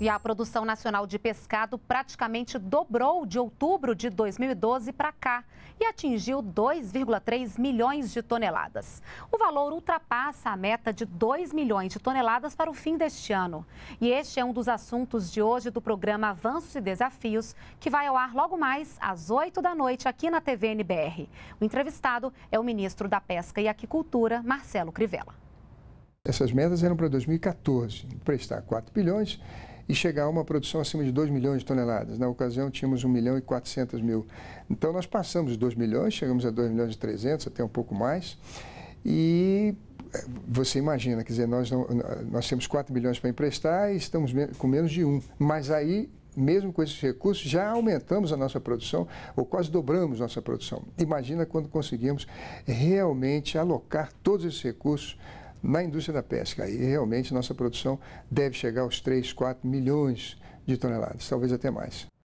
E a produção nacional de pescado praticamente dobrou de outubro de 2012 para cá e atingiu 2,3 milhões de toneladas. O valor ultrapassa a meta de 2 milhões de toneladas para o fim deste ano. E este é um dos assuntos de hoje do programa Avanços e Desafios, que vai ao ar logo mais às 8 da noite aqui na TV NBR. O entrevistado é o ministro da Pesca e Aquicultura, Marcelo Crivella. Essas metas eram para 2014, emprestar 4 bilhões e chegar a uma produção acima de 2 milhões de toneladas. Na ocasião, tínhamos 1 milhão e 400 mil. Então, nós passamos de 2 milhões, chegamos a 2 milhões e 300, até um pouco mais. E eh, você imagina, quer dizer, nós, não, nós temos 4 milhões para emprestar e estamos com menos de Um. Mas aí mesmo com esses recursos, já aumentamos a nossa produção, ou quase dobramos nossa produção. Imagina quando conseguimos realmente alocar todos esses recursos na indústria da pesca. Aí realmente nossa produção deve chegar aos 3, 4 milhões de toneladas, talvez até mais.